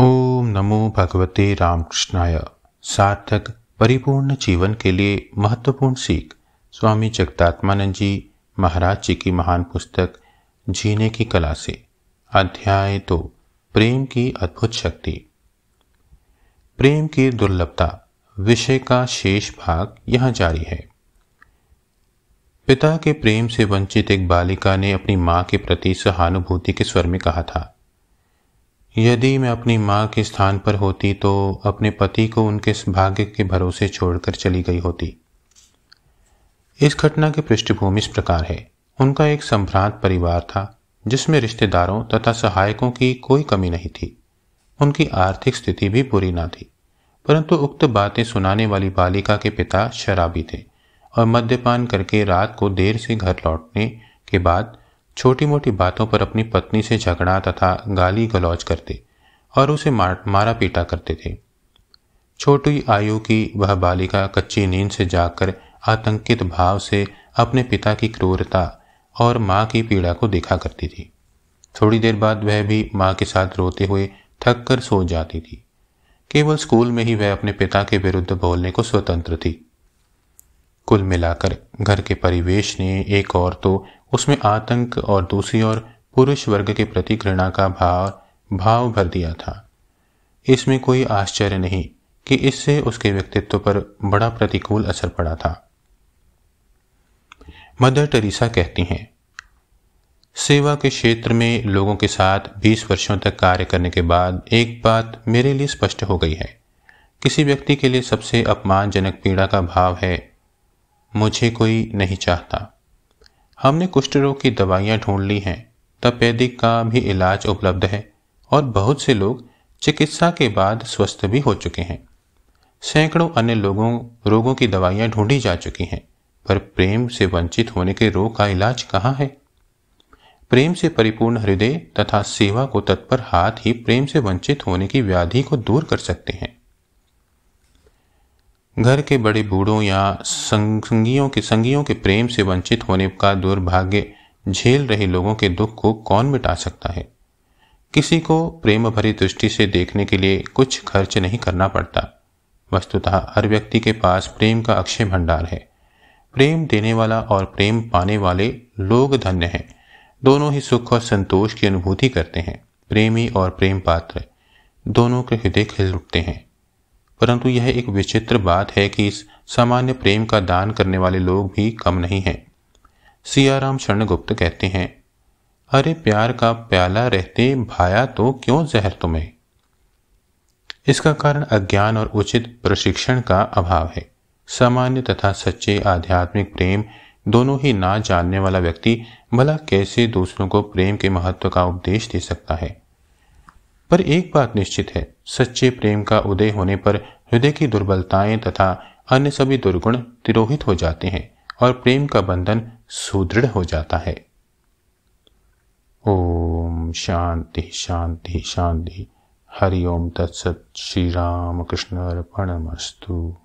ओम नमो भगवते रामकृष्णाय सार्थक परिपूर्ण जीवन के लिए महत्वपूर्ण सीख स्वामी जगदात्मानंद जी महाराज जी की महान पुस्तक जीने की कला से अध्याय तो, प्रेम की अद्भुत शक्ति प्रेम की दुर्लभता विषय का शेष भाग यहां जारी है पिता के प्रेम से वंचित एक बालिका ने अपनी मां के प्रति सहानुभूति के स्वर में कहा था यदि मैं अपनी माँ के स्थान पर होती तो अपने पति को उनके भाग्य के भरोसे छोड़कर चली गई होती इस घटना की पृष्ठभूमि इस प्रकार है उनका एक संभ्रांत परिवार था जिसमें रिश्तेदारों तथा सहायकों की कोई कमी नहीं थी उनकी आर्थिक स्थिति भी बुरी ना थी परंतु उक्त बातें सुनाने वाली बालिका के पिता शराबी थे और मद्यपान करके रात को देर से घर लौटने के बाद छोटी मोटी बातों पर अपनी पत्नी से झगड़ा तथा गाली गलौज करते और उसे मार, मारा पीटा करते थे छोटी आयु की वह बालिका कच्ची नींद से जाकर आतंकित भाव से अपने पिता की क्रूरता और माँ की पीड़ा को देखा करती थी थोड़ी देर बाद वह भी माँ के साथ रोते हुए थक कर सो जाती थी केवल स्कूल में ही वह अपने पिता के विरुद्ध बोलने को स्वतंत्र थी कुल मिलाकर घर के परिवेश ने एक और तो उसमें आतंक और दूसरी ओर पुरुष वर्ग के प्रति घृणा का भाव भाव भर दिया था इसमें कोई आश्चर्य नहीं कि इससे उसके व्यक्तित्व पर बड़ा प्रतिकूल असर पड़ा था मदर टेरेसा कहती हैं सेवा के क्षेत्र में लोगों के साथ 20 वर्षों तक कार्य करने के बाद एक बात मेरे लिए स्पष्ट हो गई है किसी व्यक्ति के लिए सबसे अपमानजनक पीड़ा का भाव है मुझे कोई नहीं चाहता हमने कुष्ठ रोग की दवाइयाँ ढूंढ ली हैं तपेदिक का भी इलाज उपलब्ध है और बहुत से लोग चिकित्सा के बाद स्वस्थ भी हो चुके हैं सैकड़ों अन्य लोगों रोगों की दवाइयाँ ढूंढी जा चुकी हैं पर प्रेम से वंचित होने के रोग का इलाज कहाँ है प्रेम से परिपूर्ण हृदय तथा सेवा को तत्पर हाथ ही प्रेम से वंचित होने की व्याधि को दूर कर सकते हैं घर के बड़े बूढ़ों या संगियों के संगियों के प्रेम से वंचित होने का दुर्भाग्य झेल रहे लोगों के दुख को कौन मिटा सकता है किसी को प्रेम भरी दृष्टि से देखने के लिए कुछ खर्च नहीं करना पड़ता वस्तुतः हर व्यक्ति के पास प्रेम का अक्षय भंडार है प्रेम देने वाला और प्रेम पाने वाले लोग धन्य हैं दोनों ही सुख और संतोष की अनुभूति करते हैं प्रेमी और प्रेम पात्र दोनों के हृदय खिल उठते हैं परंतु यह एक विचित्र बात है कि इस सामान्य प्रेम का दान करने वाले लोग भी कम नहीं हैं सियाराम शरणगुप्त कहते हैं अरे प्यार का प्याला रहते भाया तो क्यों जहर तुम्हें इसका कारण अज्ञान और उचित प्रशिक्षण का अभाव है सामान्य तथा सच्चे आध्यात्मिक प्रेम दोनों ही ना जानने वाला व्यक्ति भला कैसे दूसरों को प्रेम के महत्व का उपदेश दे सकता है पर एक बात निश्चित है सच्चे प्रेम का उदय होने पर हृदय की दुर्बलताएं तथा अन्य सभी दुर्गुण तिरोहित हो जाते हैं और प्रेम का बंधन सुदृढ़ हो जाता है ओम शांति शांति शांति हरिओम ओम तत्सत श्री राम कृष्ण मस्तु